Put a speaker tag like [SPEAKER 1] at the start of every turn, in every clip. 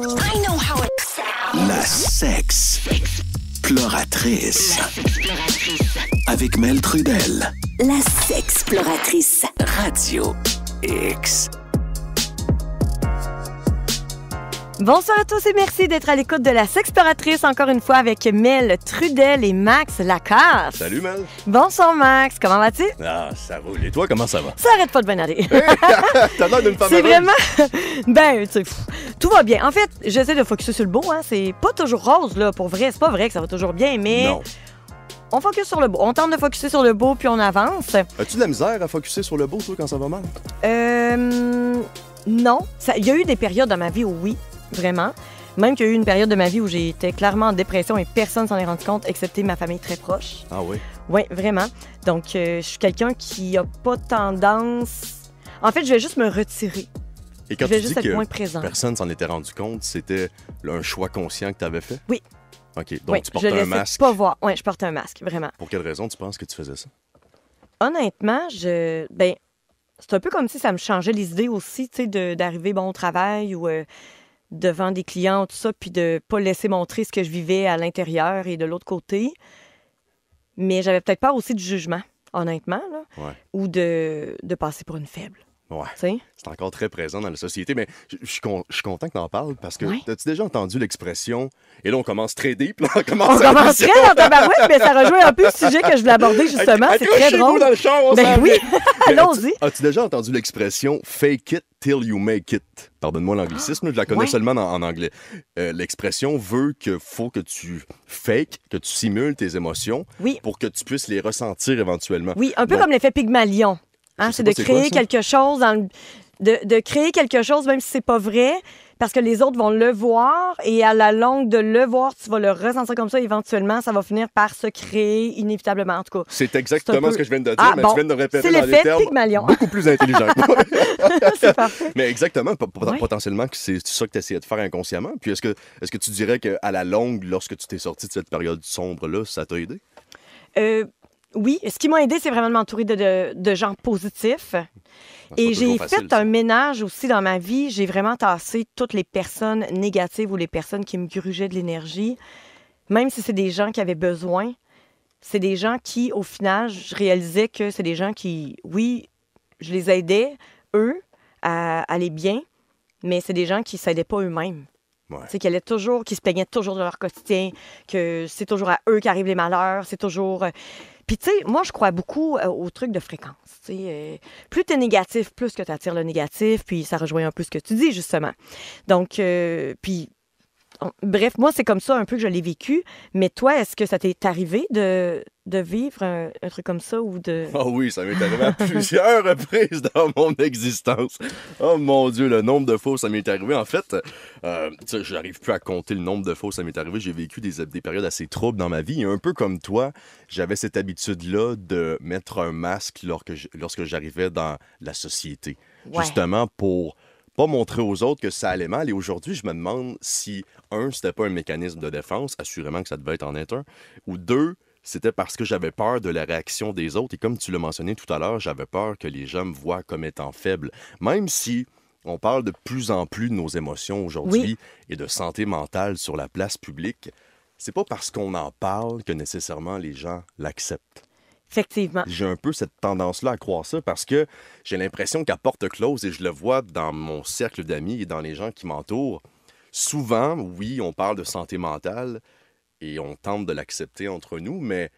[SPEAKER 1] I know how it
[SPEAKER 2] sounds. La sexe. Exploratrice.
[SPEAKER 1] Avec Mel Trudel. La exploratrice. Radio X. Bonsoir à tous et merci d'être à l'écoute de la Sexploratrice encore une fois avec Mel Trudel et Max Lacasse. Salut Mel. Bonsoir Max, comment vas-tu?
[SPEAKER 2] Ah, ça roule. Et toi, comment ça va? Ça
[SPEAKER 1] arrête pas de bien aller. T'as l'air d'une C'est vraiment... ben, tu tout va bien. En fait, j'essaie de focuser sur le beau. Hein. C'est pas toujours rose, là, pour vrai. C'est pas vrai que ça va toujours bien, mais... Non. On focus sur le beau. On tente de focuser sur le beau, puis on avance.
[SPEAKER 2] As-tu de la misère à focuser sur le beau, toi, quand ça va mal?
[SPEAKER 1] Euh... Non. Il y a eu des périodes dans ma vie où oui vraiment. Même qu'il y a eu une période de ma vie où j'étais clairement en dépression et personne s'en est rendu compte, excepté ma famille très proche. Ah oui? Oui, vraiment. Donc, euh, je suis quelqu'un qui n'a pas tendance. En fait, je vais juste me retirer. Et quand je vais tu juste dis être moins que présent.
[SPEAKER 2] personne s'en était rendu compte, c'était un choix conscient que tu avais fait? Oui. OK, donc tu je portais un masque. pas
[SPEAKER 1] voir. Oui, je porte un masque, vraiment.
[SPEAKER 2] Pour quelle raison tu penses que tu faisais ça?
[SPEAKER 1] Honnêtement, je. Ben, c'est un peu comme si ça me changeait les idées aussi, tu sais, d'arriver bon au travail ou. Euh, devant des clients, tout ça, puis de pas laisser montrer ce que je vivais à l'intérieur et de l'autre côté. Mais j'avais peut-être peur aussi du jugement, honnêtement, là, ou de passer pour une faible.
[SPEAKER 2] Ouais. C'est encore très présent dans la société, mais je suis content que tu en parles parce que as-tu déjà entendu l'expression et là on commence très deep, on commence très dans ta barouette, mais ça rejoint un peu le sujet que je voulais aborder justement, c'est très drôle. dans le on ben oui, allons-y. As-tu déjà entendu l'expression fake it till you make it? Pardonne-moi l'anglicisme, je la connais seulement en, anglais. Euh, l'expression veut que faut que tu fake, que tu simules tes émotions pour que tu puisses les ressentir éventuellement. Oui, un peu comme
[SPEAKER 1] l'effet Pygmalion. Hein, c'est de créer quelque chose de, de, créer quelque chose, même si c'est pas vrai, parce que les autres vont le voir et à la longue de le voir, tu vas le ressentir comme ça. Éventuellement, ça va finir par se créer inévitablement, en tout cas. C'est exactement ce que je viens de dire, ah, mais tu viens de répéter dans les termes beaucoup
[SPEAKER 2] plus intelligent. Mais exactement, potentiellement, c'est ça que tu essayais de faire inconsciemment. Puis est-ce que, est-ce que tu dirais qu'à la longue, lorsque tu t'es sorti de cette période sombre-là, ça t'a aidé?
[SPEAKER 1] Euh, oui, ce qui m'a aidé, c'est vraiment de m'entourer de, gens positifs. Et j'ai fait un ménage aussi dans ma vie. J'ai vraiment tassé toutes les personnes négatives ou les personnes qui me grugeaient de l'énergie, même si c'est des gens qui avaient besoin. C'est des gens qui, au final, je réalisais que c'est des gens qui, oui, je les aidais, eux, à aller bien, mais c'est des gens qui ne s'aidaient pas eux-mêmes. C'est qu'elle allaient toujours, qui se plaignaient toujours de leur quotidien, que c'est toujours à eux qu'arrivent les malheurs, c'est toujours. Puis, tu sais, moi, je crois beaucoup euh, au truc de fréquence. Euh, plus tu es négatif, plus que tu attires le négatif. Puis, ça rejoint un peu ce que tu dis, justement. Donc, euh, puis, Bref, moi, c'est comme ça un peu que je l'ai vécu. Mais toi, est-ce que ça t'est arrivé de, vivre un, truc comme ça ou de. oh
[SPEAKER 2] oui, ça m'est arrivé à plusieurs reprises dans mon existence. Oh mon Dieu, le nombre de fois ça m'est arrivé. En fait, euh, je n'arrive plus à compter le nombre de fois ça m'est arrivé. J'ai vécu des, périodes assez troubles dans ma vie. Et un peu comme toi, j'avais cette habitude-là de mettre un masque lorsque j'arrivais dans la société. Justement pour pas montrer aux autres que ça allait mal. Et aujourd'hui, je me demande si, un, c'était pas un mécanisme de défense, assurément que ça devait être en être un, ou deux, c'était parce que j'avais peur de la réaction des autres. Et comme tu le mentionnais tout à l'heure, j'avais peur que les gens me voient comme étant faible. Même si on parle de plus en plus de nos émotions aujourd'hui et de santé mentale sur la place publique, c'est pas parce qu'on en parle que nécessairement les gens l'acceptent. Effectivement. J'ai un peu cette tendance-là à croire ça parce que j'ai l'impression qu'à porte close, et je le vois dans mon cercle d'amis et dans les gens qui m'entourent, souvent, oui, on parle de santé mentale et on tente de l'accepter entre nous, mais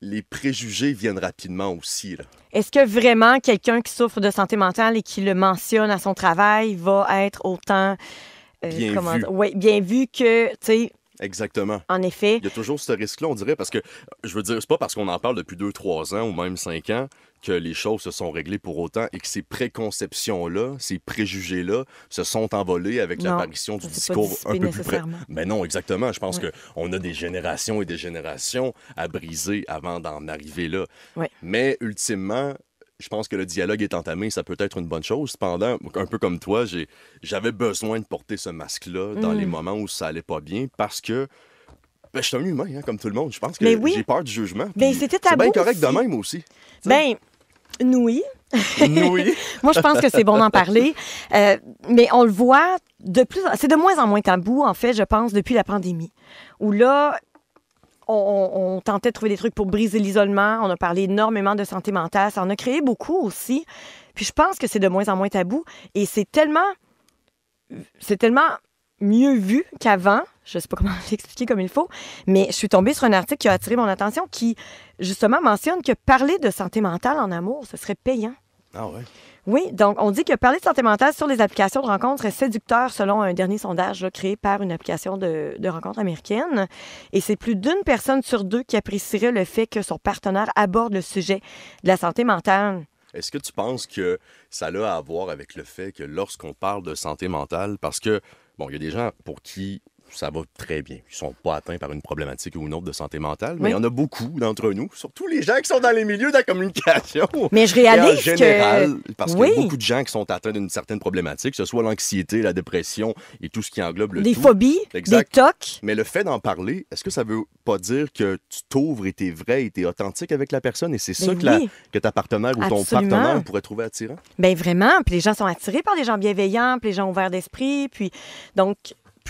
[SPEAKER 2] les préjugés viennent rapidement aussi.
[SPEAKER 1] Est-ce que vraiment quelqu'un qui souffre de santé mentale et qui le mentionne à son travail va être autant euh, bien, vu. bien vu que, tu sais,
[SPEAKER 2] Exactement. En effet. Il y a toujours ce risque-là, on dirait, parce que, je veux dire, c'est pas parce qu'on en parle depuis deux, trois ans ou même cinq ans que les choses se sont réglées pour autant et que ces préconceptions-là, ces préjugés-là se sont envolés avec l'apparition du discours un peu plus près. Mais non, exactement. Je pense qu'on a des générations et des générations à briser avant d'en arriver là. Mais ultimement, je pense que le dialogue est entamé, ça peut être une bonne chose. Cependant, un peu comme toi, j'avais besoin de porter ce masque-là dans les mm. moments où ça allait pas bien parce que ben, je suis un humain, hein, comme tout le monde. Je pense que j'ai peur du jugement. Ben, c'était C'est bien correct de même aussi.
[SPEAKER 1] Ben, oui. oui. Moi, je pense que c'est bon d'en parler. Euh, mais on le voit de plus, c'est de moins en moins tabou, en fait, je pense, depuis la pandémie. Où là, on, tentait de trouver des trucs pour briser l'isolement. On a parlé énormément de santé mentale. Ça en a créé beaucoup aussi. Puis je pense que c'est de moins en moins tabou. Et c'est tellement. C'est tellement mieux vu qu'avant. Je ne sais pas comment l'expliquer comme il faut, mais je suis tombée sur un article qui a attiré mon attention qui, justement, mentionne que parler de santé mentale en amour, ce serait payant. Ah ouais. Oui, donc on dit que parler de santé mentale sur les applications de rencontres est séducteur selon un dernier sondage créé par une application de, de rencontre américaine. Et c'est plus d'une personne sur deux qui apprécierait le fait que son partenaire aborde le sujet de la santé mentale.
[SPEAKER 2] Est-ce que tu penses que ça a à voir avec le fait que lorsqu'on parle de santé mentale, parce que, bon, il y a des gens pour qui ça va très bien. Ils sont pas atteints par une problématique ou une autre de santé mentale, mais il y en a beaucoup d'entre nous, surtout les gens qui sont dans les milieux de la communication. Mais je réalise que... parce qu'il y a beaucoup de gens qui sont atteints d'une certaine problématique, que ce soit l'anxiété, la dépression et tout ce qui englobe le des phobies, les des tocs. Mais le fait d'en parler, est-ce que ça veut pas dire que tu t'ouvres et tu es vrai et es authentique avec la personne et c'est ben ça que, que, ta partenaire ou ton partenaire pourrait trouver attirant?
[SPEAKER 1] Bien vraiment, puis les gens sont attirés par des gens bienveillants, puis les gens ouverts d'esprit, puis donc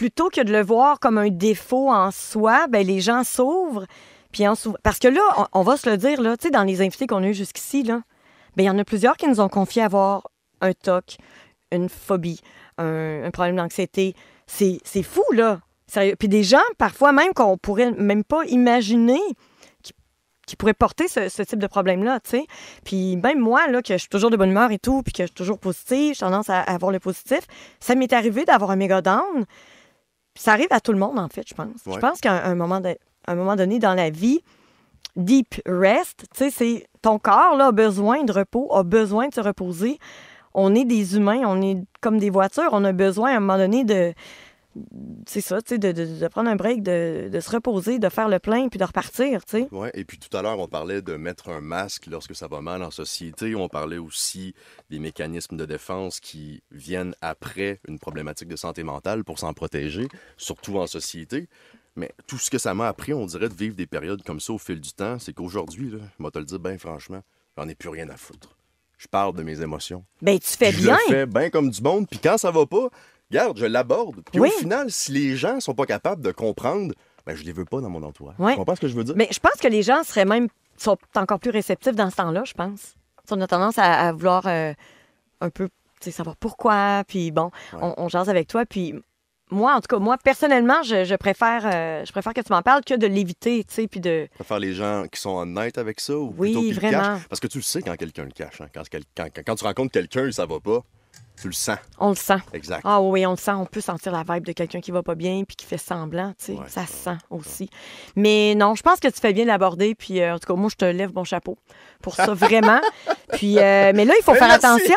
[SPEAKER 1] plutôt que de le voir comme un défaut en soi, ben, les gens s'ouvrent. Puis Parce que là, on, va se le dire, là, dans les invités qu'on a eu jusqu'ici, ben, il y en a plusieurs qui nous ont confié avoir un TOC, une phobie, un, problème d'anxiété. C'est fou, là. Puis des gens, parfois même, qu'on pourrait même pas imaginer qui, pourraient porter ce, type de problème-là, tu Puis même moi, là, que je suis toujours de bonne humeur et tout, puis que je suis toujours positive, j'ai tendance à, à, avoir le positif, ça m'est arrivé d'avoir un méga down ça arrive à tout le monde, en fait, je pense. Je pense qu'à un moment, un moment donné dans la vie, deep rest, tu sais, c'est ton corps là, a besoin de repos, a besoin de se reposer. On est des humains, on est comme des voitures, on a besoin à un moment donné de, c'est ça, tu sais, de, prendre un break, de, se reposer, de faire le plein, puis de repartir, tu
[SPEAKER 2] Oui, et puis tout à l'heure, on parlait de mettre un masque lorsque ça va mal en société. On parlait aussi des mécanismes de défense qui viennent après une problématique de santé mentale pour s'en protéger, surtout en société. Mais tout ce que ça m'a appris, on dirait, de vivre des périodes comme ça au fil du temps, c'est qu'aujourd'hui, je vais te le dire bien franchement, j'en ai plus rien à foutre je parle de mes émotions.
[SPEAKER 1] Ben tu fais bien. Je fais
[SPEAKER 2] bien comme du monde, puis quand ça va pas, garde, je l'aborde. Puis au final, si les gens sont pas capables de comprendre, ben, je les veux pas dans mon entourage.
[SPEAKER 1] Tu comprends ce que je veux dire? Mais je pense que les gens seraient même sont encore plus réceptifs dans ce temps-là, je pense. On a tendance à, vouloir euh, un peu savoir pourquoi, puis bon, on, jase avec toi, puis moi, en tout cas, moi, personnellement, je, préfère, euh, je préfère que tu m'en parles que de l'éviter, tu sais, puis de...
[SPEAKER 2] Préfère les gens qui sont honnêtes avec ça plutôt le Parce que tu le sais quand quelqu'un le cache. Hein, quand, quand, tu rencontres quelqu'un, ça va pas. Tu le sens. On le sent. Exact.
[SPEAKER 1] Ah oui, on le sent. On peut sentir la vibe de quelqu'un qui va pas bien puis qui fait semblant. Tu sais. ça, se sent aussi. Mais non, je pense que tu fais bien l'aborder. Puis euh, en tout cas, moi, je te lève mon chapeau pour ça vraiment. puis, euh, mais là, il faut faire attention.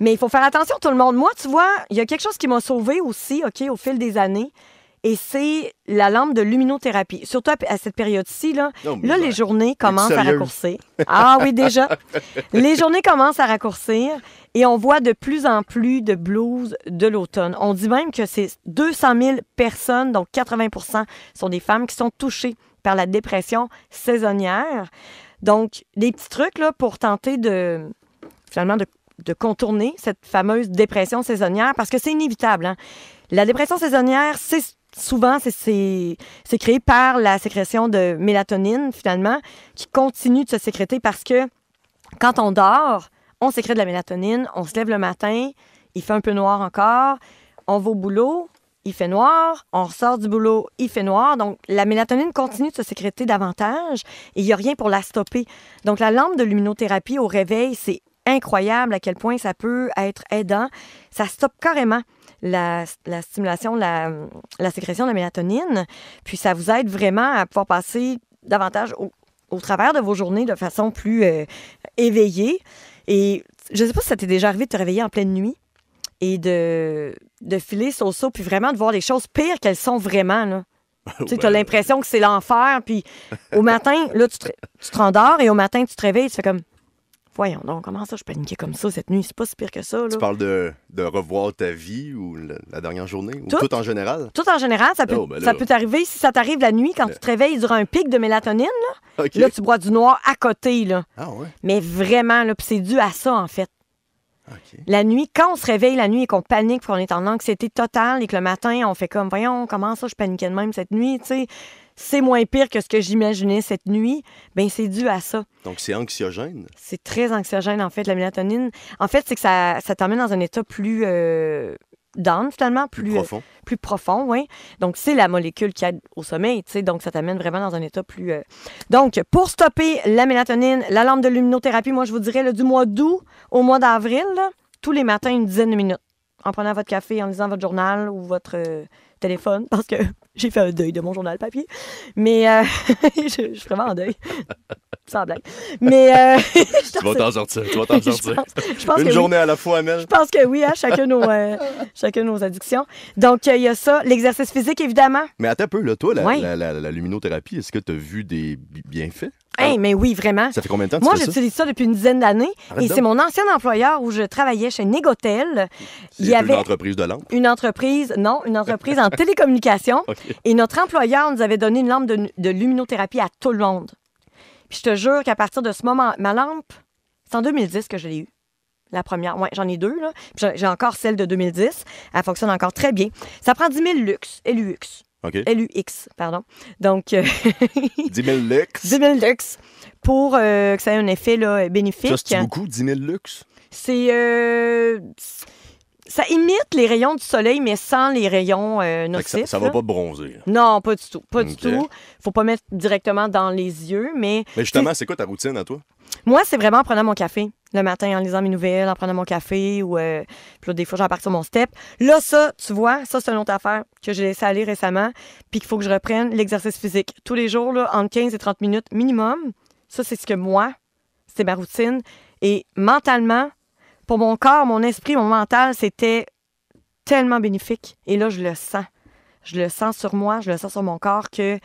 [SPEAKER 1] Mais il faut faire attention, tout le monde. Moi, tu vois, il y a quelque chose qui m'a sauvée aussi, OK, au fil des années et c'est la lampe de luminothérapie. Surtout à cette période-ci, là, là les journées commencent à raccourcir. Ah oui, déjà. les journées commencent à raccourcir et on voit de plus en plus de blues de l'automne. On dit même que c'est 200 000 personnes, donc 80 sont des femmes qui sont touchées par la dépression saisonnière. Donc, des petits trucs là, pour tenter de, finalement, de, contourner cette fameuse dépression saisonnière parce que c'est inévitable. Hein. La dépression saisonnière, c'est souvent, c'est créé par la sécrétion de mélatonine, finalement, qui continue de se sécréter parce que quand on dort, on sécrète de la mélatonine, on se lève le matin, il fait un peu noir encore, on va au boulot, il fait noir, on ressort du boulot, il fait noir. Donc, la mélatonine continue de se sécréter davantage et il n'y a rien pour la stopper. Donc, la lampe de luminothérapie au réveil, c'est incroyable à quel point ça peut être aidant. Ça stoppe carrément la, stimulation, la, la sécrétion de la mélatonine. Puis ça vous aide vraiment à pouvoir passer davantage au, travers de vos journées de façon plus euh, éveillée. Et je ne sais pas si ça t'est déjà arrivé de te réveiller en pleine nuit et de, de filer sur le saut, puis vraiment de voir les choses pires qu'elles sont vraiment. Là. tu as l'impression que c'est l'enfer, puis au matin, là, tu te, tu rendors et au matin, tu te réveilles, tu fais comme voyons donc, comment ça, je paniquais comme ça cette nuit? C'est pas si pire que ça. Tu parles
[SPEAKER 2] de, revoir ta vie ou la, dernière journée ou tout, en général?
[SPEAKER 1] Tout en général, ça peut, oh, ben ça peut t'arriver si ça t'arrive la nuit quand euh. tu te réveilles durant un pic de mélatonine. Là, tu bois du noir à côté. Là. Ah ouais? Mais vraiment, là, c'est dû à ça en fait. La nuit, quand on se réveille la nuit et qu'on panique, qu'on est en anxiété totale et que le matin, on fait comme, voyons, comment ça, je paniquais de même cette nuit, tu sais c'est moins pire que ce que j'imaginais cette nuit, ben c'est dû à ça.
[SPEAKER 2] Donc c'est anxiogène.
[SPEAKER 1] C'est très anxiogène en fait la mélatonine. En fait, c'est que ça, t'amène dans un état plus euh, down finalement, plus, euh, profond. plus profond, oui. Donc c'est la molécule qui aide au sommeil, tu sais, donc ça t'amène vraiment dans un état plus euh, Donc pour stopper la mélatonine, la lampe de luminothérapie, moi je vous dirais du mois d'août au mois d'avril, tous les matins une dizaine de minutes en prenant votre café, en lisant votre journal ou votre euh, téléphone parce que j'ai fait un deuil de mon journal papier. Mais euh, je, suis vraiment en deuil. Sans blague. Mais. Euh, tu
[SPEAKER 2] vas t'en sortir. Tu vas t'en sortir. Une journée à la fois, Amel. Je
[SPEAKER 1] pense que oui, à hein, chacun, nos, euh, nos addictions. Donc, il y a ça. L'exercice physique, évidemment.
[SPEAKER 2] Mais attends un peu, là, toi, la luminothérapie, est-ce que tu as vu des bienfaits?
[SPEAKER 1] mais oui, vraiment. Ça fait combien de temps que Moi, tu fais ça? j'utilise ça depuis une dizaine d'années. et c'est mon ancien employeur où je travaillais chez Négotel. Il y avait une
[SPEAKER 2] entreprise de lampes.
[SPEAKER 1] Une entreprise, non, une entreprise en télécommunication. Et notre employeur nous avait donné une lampe de, luminothérapie à tout le monde. Puis je te jure qu'à partir de ce moment, ma lampe, c'est en 2010 que je l'ai eue. La première, ouais, j'en ai deux. Là. Puis j'ai- encore celle de 2010. Elle fonctionne encore très bien. Ça prend 10 000 lux, LUX. Okay. L-U-X, pardon. Donc, 10 euh,
[SPEAKER 2] 000 lux.
[SPEAKER 1] 10 000 lux pour euh, que ça ait un effet là, bénéfique. Ça, c'est beaucoup,
[SPEAKER 2] 10 000 lux?
[SPEAKER 1] C'est... Euh, ça imite les rayons du soleil, mais sans les rayons euh, nocifs. Ça, ne va pas bronzer. Non, pas du tout. Pas du tout. Faut pas mettre directement dans les yeux, mais.
[SPEAKER 2] Mais justement, c'est quoi ta routine à toi?
[SPEAKER 1] Moi, c'est vraiment en prenant mon café le matin en lisant mes nouvelles, en prenant mon café ou euh, puis là, des fois, j'en pars sur mon step. Là, ça, tu vois, ça, c'est une autre affaire que j'ai laissé aller récemment puis qu'il faut que je reprenne l'exercice physique. Tous les jours, là, entre 15 et 30 minutes minimum. Ça, c'est ce que moi, c'est ma routine. Et mentalement, pour mon corps, mon esprit, mon mental, c'était tellement bénéfique. Et là, je le sens. Je le sens sur moi, je le sens sur mon corps que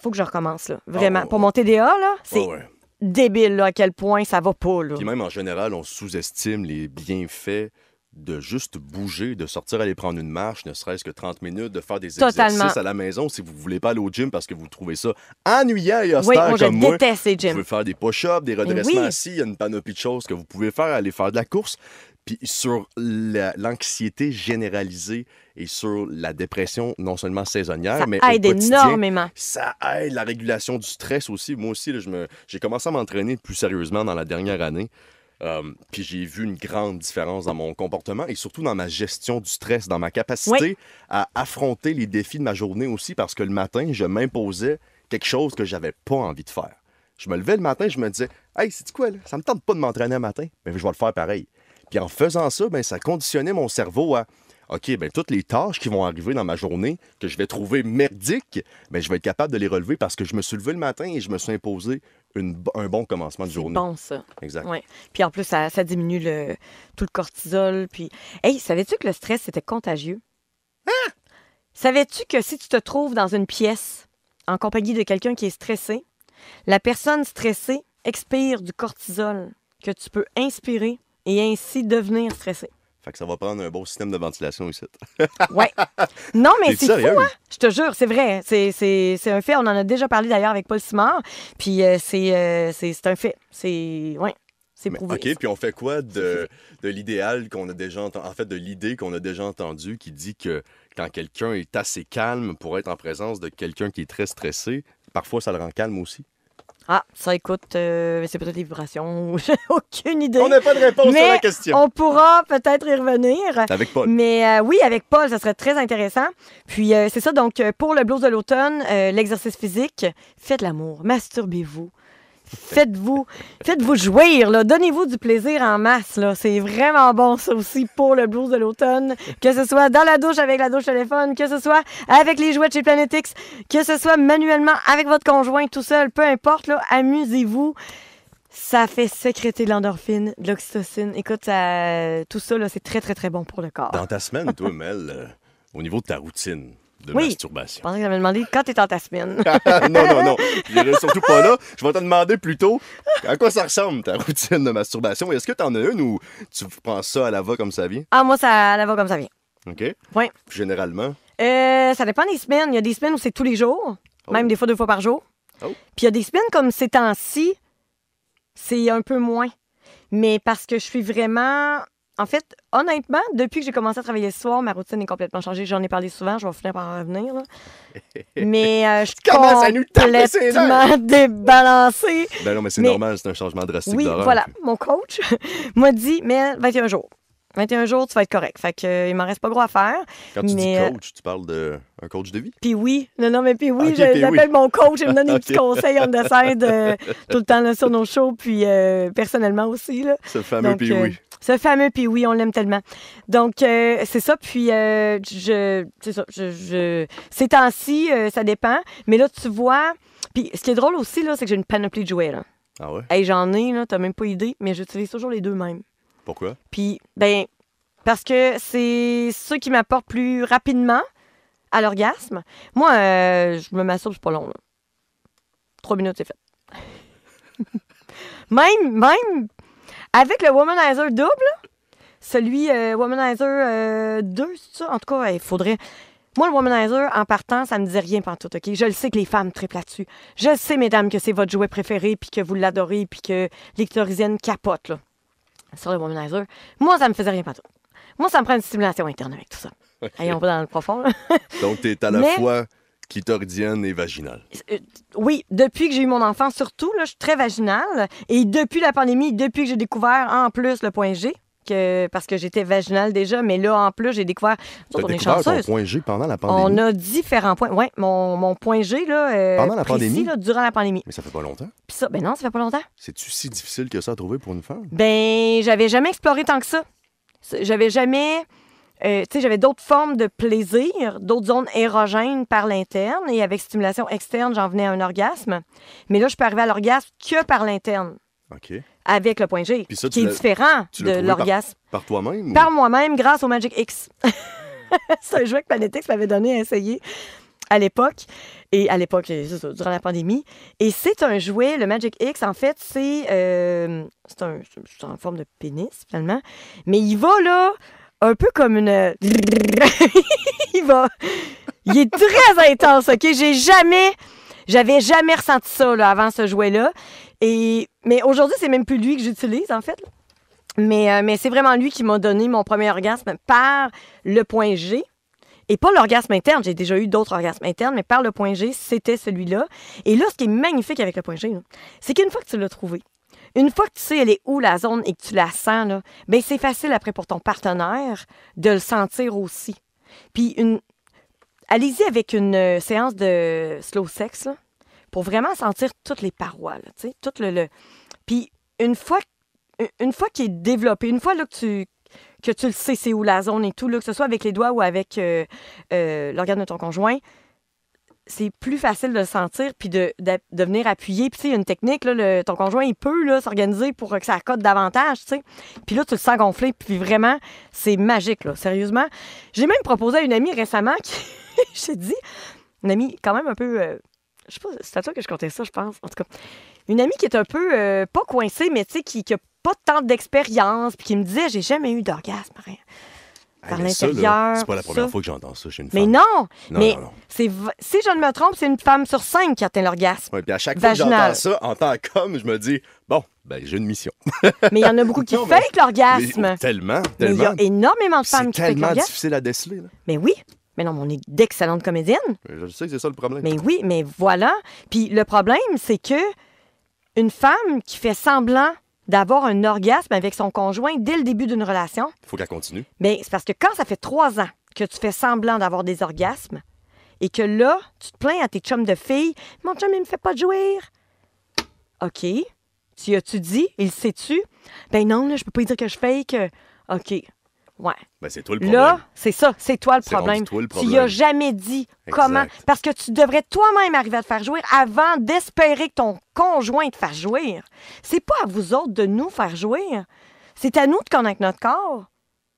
[SPEAKER 1] faut que je recommence, là. Vraiment. Oh. pour mon TDA, là, c'est oh, débile, à quel point ça va pas, Puis
[SPEAKER 2] même en général, on sous-estime les bienfaits de juste bouger, de sortir aller prendre une marche, ne serait-ce que 30 minutes, de faire des exercices à la maison si vous voulez pas aller au gym parce que vous trouvez ça ennuyant et austère je Déteste les gyms. Vous pouvez faire des push-ups, des eh redressements assis, il y a une panoplie de choses que vous pouvez faire, aller faire de la course. Puis sur l'anxiété généralisée et sur la dépression, non seulement saisonnière, ça mais aide énormément. Ça aide la régulation du stress aussi. Moi aussi, j'ai commencé à m'entraîner plus sérieusement dans la dernière année. Euh, puis j'ai vu une grande différence dans mon comportement et surtout dans ma gestion du stress, dans ma capacité à affronter les défis de ma journée aussi, parce que le matin, je m'imposais quelque chose que j'avais pas envie de faire. Je me levais le matin, je me disais, hey, c'est quoi là? Ça me tente pas de m'entraîner le matin, mais je vais le faire pareil. Puis en faisant ça, ben, ça conditionnait mon cerveau à OK, ben, toutes les tâches qui vont arriver dans ma journée, que je vais trouver merdiques, ben, je vais être capable de les relever parce que je me suis levé le matin et je me suis imposé un bon commencement de journée. bon, ça. Exact.
[SPEAKER 1] Puis en plus, ça, diminue le, tout le cortisol. Puis, hey, savais-tu que le stress, c'était contagieux? Hein? Savais-tu que si tu te trouves dans une pièce en compagnie de quelqu'un qui est stressé, la personne stressée expire du cortisol que tu peux inspirer et ainsi devenir stressé.
[SPEAKER 2] Fait que ça va prendre un bon système de ventilation ici. Oui.
[SPEAKER 1] Non, mais c'est fou, hein? Je te jure, c'est vrai. C'est un fait. On en a déjà parlé d'ailleurs avec Paul Simard. Puis euh, euh, c'est un fait. C'est. Ouais. C'est prouvé. OK,
[SPEAKER 2] puis on fait quoi de, de l'idéal qu'on a déjà entendu, en fait, de l'idée qu'on a déjà entendue qui dit que quand quelqu'un est assez calme pour être en présence de quelqu'un qui est très stressé, parfois ça le rend calme aussi?
[SPEAKER 1] Ah, ça écoute, euh, c'est peut-être des vibrations, j'ai aucune idée. On n'a pas de réponse à la question. On pourra peut-être y revenir. Avec Paul. Mais euh, oui, avec Paul, ça serait très intéressant. Puis euh, c'est ça, donc pour le blues de l'automne, l'exercice physique, faites l'amour, masturbez-vous, Faites-vous faites-vous jouir, donnez-vous du plaisir en masse. Là. C'est vraiment bon, ça aussi, pour le blues de l'automne. Que ce soit dans la douche avec la douche téléphone, que ce soit avec les jouets de chez Planet que ce soit manuellement avec votre conjoint, tout seul, peu importe, là, amusez-vous ça fait sécréter de l'endorphine, de l'oxytocine. Écoute, tout ça, c'est très, très, très bon pour le corps. Dans
[SPEAKER 2] ta semaine, toi, Mel, euh, au niveau de ta routine, de oui, masturbation.
[SPEAKER 1] Je pensais que t'avais demandé quand tu en ta semaine. Ah, non,
[SPEAKER 2] non, non. Je surtout pas là. Je vais te demander plutôt à quoi ça ressemble ta routine de masturbation. Est-ce que tu en as une ou tu prends ça à la va comme ça vient?
[SPEAKER 1] Ah, moi, ça à la va comme ça vient.
[SPEAKER 2] OK. Oui. Généralement?
[SPEAKER 1] Euh, ça dépend des semaines. Il y a des semaines où c'est tous les jours, oh. même des fois deux fois par jour. Oh. Puis il y a des semaines comme ces temps-ci, c'est un peu moins. Mais parce que je suis vraiment en fait, honnêtement, depuis que j'ai commencé à travailler ce soir, ma routine est complètement changée. J'en ai parlé souvent, je vais finir par en revenir. Mais euh, je Commence à nous complètement Ben
[SPEAKER 2] non, mais c'est normal, c'est un changement drastique Oui, voilà.
[SPEAKER 1] Mon coach m'a dit, mais 21 jours. 21 jours, tu vas être correct. Fait que, euh, il m'en reste pas gros à faire. Quand tu dis euh, coach,
[SPEAKER 2] tu parles d'un coach de vie?
[SPEAKER 1] Puis oui. Non, non, mais puis oui, ah, j'appelle mon coach. Il me donne des petits conseils on me tout le temps là, sur nos shows, puis euh, personnellement aussi. Là. Ce fameux puis oui. Ce fameux puis oui, on l'aime tellement. Donc, c'est ça. Puis, je, c'est ça. Je, Ces temps-ci, ça dépend. Mais là, tu vois... Puis ce qui est drôle aussi, là, c'est que j'ai une panoplie de jouets. Ah ouais? Et j'en ai, là, t'as même pas idée, mais j'utilise toujours les deux mêmes. Pourquoi? Puis, ben, parce que c'est ceux qui m'apportent plus rapidement à l'orgasme. Moi, euh, je me masturbe, c'est pas long. Trois minutes, c'est fait. même, même avec le Womanizer double, celui euh, Womanizer 2, euh, c'est ça? En tout cas, il faudrait. Moi, le Womanizer, en partant, ça ne me dit rien pantoute, OK? Je le sais que les femmes triplent là-dessus. Je sais, mesdames, que c'est votre jouet préféré, puis que vous l'adorez, puis que l'ictorisienne capote, là sur le womanizer, moi, ça me faisait rien pas tout. Moi, ça me prend une stimulation interne avec tout ça. on va dans le profond.
[SPEAKER 2] Donc, tu es à la fois clitoridienne et vaginale.
[SPEAKER 1] Euh, oui, depuis que j'ai eu mon enfant, surtout, là, je suis très vaginale. Et depuis la pandémie, depuis que j'ai découvert en plus le point G, parce que j'étais vaginale déjà, mais là, en plus, j'ai découvert. Tu on
[SPEAKER 2] point G pendant la pandémie. On a
[SPEAKER 1] différents points. Oui, mon, mon, point G, là. Euh, pendant la pandémie. durant la pandémie. Mais ça fait pas longtemps. Puis ça, ben non, ça fait pas longtemps.
[SPEAKER 2] C'est-tu si difficile que ça à trouver pour une femme?
[SPEAKER 1] Ben, j'avais jamais exploré tant que ça. J'avais jamais. Euh, tu sais, j'avais d'autres formes de plaisir, d'autres zones érogènes par l'interne et avec stimulation externe, j'en venais à un orgasme. Mais là, je peux arriver à l'orgasme que par l'interne. OK avec le point G, qui est différent de l'orgasme. Par, par toi-même? Par moi-même, grâce au Magic X. C'est un jouet que Planetix m'avait donné à essayer à l'époque, et à l'époque, euh, durant la pandémie. Et c'est un jouet, le Magic X, en fait, c'est euh, c'est un, en forme de pénis, finalement. Mais il va, là, un peu comme une... il va... Il est très intense, OK? J'ai jamais... J'avais jamais ressenti ça là, avant ce jouet-là. Et, mais aujourd'hui, c'est même plus lui que j'utilise, en fait. Euh, mais, c'est vraiment lui qui m'a donné mon premier orgasme par le point G. Et pas l'orgasme interne, j'ai déjà eu d'autres orgasmes internes, mais par le point G, c'était celui-là. Et là, ce qui est magnifique avec le point G, c'est qu'une fois que tu l'as trouvé, une fois que tu sais elle est où la zone et que tu la sens, là, ben, c'est facile après pour ton partenaire de le sentir aussi. Puis une... allez-y avec une euh, séance de slow sex, pour vraiment sentir toutes les parois, là, tu sais, tout le, Puis une fois, une fois qu'il est développé, une fois que tu que tu le sais, c'est où la zone et tout, là, que ce soit avec les doigts ou avec euh, euh, l'organe de ton conjoint, c'est plus facile de le sentir puis de, de, venir appuyer. Puis, tu sais, une technique, là, le, ton conjoint, il peut s'organiser pour que ça accote davantage, tu sais. Puis là, tu le sens gonfler, puis vraiment, c'est magique, là, sérieusement. J'ai même proposé à une amie récemment qui, je dit dit, une amie quand même un peu euh, je sais pas, c'est à toi que je comptais ça, je pense. En tout cas, une amie qui est un peu euh, pas coincée, mais tu sais, qui a pas tant d'expérience, puis qui me disait J'ai jamais eu d'orgasme, rien. l'intérieur. C'est pas la première fois que
[SPEAKER 2] j'entends ça chez une femme. Mais
[SPEAKER 1] non! mais si je ne me trompe, c'est une femme sur cinq qui atteint l'orgasme. Oui,
[SPEAKER 2] puis à chaque fois que j'entends ça, en tant qu'homme, je me dis, bon, ben, j'ai une mission. mais il y en a beaucoup qui fake l'orgasme. tellement, tellement. il y a
[SPEAKER 1] énormément de femmes qui fake l'orgasme. C'est tellement difficile à déceler. Mais oui. Mais non, on est d'excellentes comédiennes. Je sais que c'est ça le problème. Mais oui, mais voilà. Puis le problème, c'est que une femme qui fait semblant d'avoir un orgasme avec son conjoint dès le début d'une relation. Faut qu'elle continue. Mais c'est parce que quand ça fait trois ans que tu fais semblant d'avoir des orgasmes et que là, tu te plains à tes chums de filles, mon chum, il me fait pas jouir. OK. Tu as-tu dit? Il sait-tu? Ben non, là, je peux pas dire que je fake. OK. Ben, c'est toi le problème. Là, c'est ça, c'est toi le problème. Toi le problème. Tu n'as jamais dit comment. Parce que tu devrais toi-même arriver à te faire jouir avant d'espérer que ton conjoint te fasse jouir. C'est pas à vous autres de nous faire jouer. C'est à nous de connaître notre corps.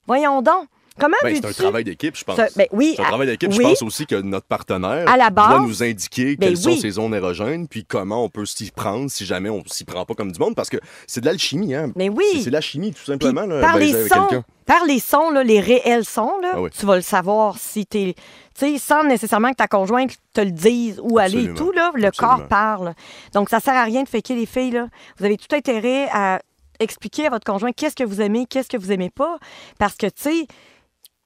[SPEAKER 1] Voyons donc. Ben, c'est un travail d'équipe, je pense. Ben oui, c'est un travail d'équipe. Je pense
[SPEAKER 2] aussi que notre partenaire à doit nous indiquer ben quelles sont ses zones érogènes, puis comment on peut s'y prendre si jamais on s'y prend pas comme du monde, parce que c'est de l'alchimie. Hein. Mais oui. C'est de la chimie, tout simplement. par, les sons,
[SPEAKER 1] par les sons, les réels sons, ah tu vas le savoir si tu es. sans nécessairement que ta conjointe te le dise où aller et tout, là, le corps parle. Donc, ça sert à rien de faker les filles. Là. Vous avez tout intérêt à expliquer à votre conjoint qu'est-ce que vous aimez, qu'est-ce que vous aimez pas. Parce que, tu sais,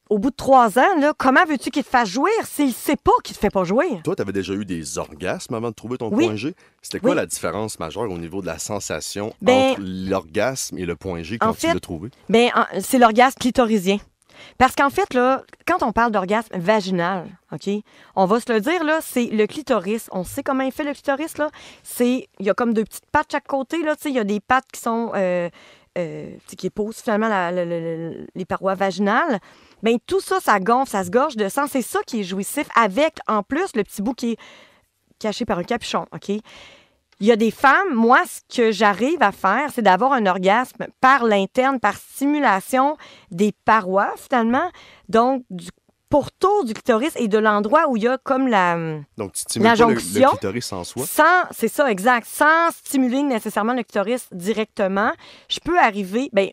[SPEAKER 1] au bout de trois ans, comment veux-tu qu'il te fasse jouir s'il sait pas qu'il te fait pas jouer? Toi, tu avais déjà eu des orgasmes avant de trouver ton point G. C'était quoi la différence
[SPEAKER 2] majeure au niveau de la sensation ben, entre l'orgasme et le point G quand tu l'as trouvé?
[SPEAKER 1] Ben, c'est l'orgasme clitorisien. Parce qu'en fait, là, quand on parle d'orgasme vaginal, OK, on va se le dire, c'est le clitoris. On sait comment il fait le clitoris, là. C'est, il y a comme deux petites pattes de chaque côté, là, il y a des pattes qui sont euh, euh, qui épouse finalement les parois vaginales, bien tout ça, ça gonfle, ça se gorge de sang. C'est ça qui est jouissif, avec en plus le petit bout qui est caché par un capuchon, OK? Il y a des femmes, moi, ce que j'arrive à faire, c'est d'avoir un orgasme par l'interne, par stimulation des parois, finalement, donc du pourtour du clitoris et de l'endroit où il y a comme la,
[SPEAKER 2] Donc, tu stimules le- clitoris en soi.
[SPEAKER 1] Sans, c'est ça, exact. Sans stimuler nécessairement le clitoris directement, je peux arriver. Ben,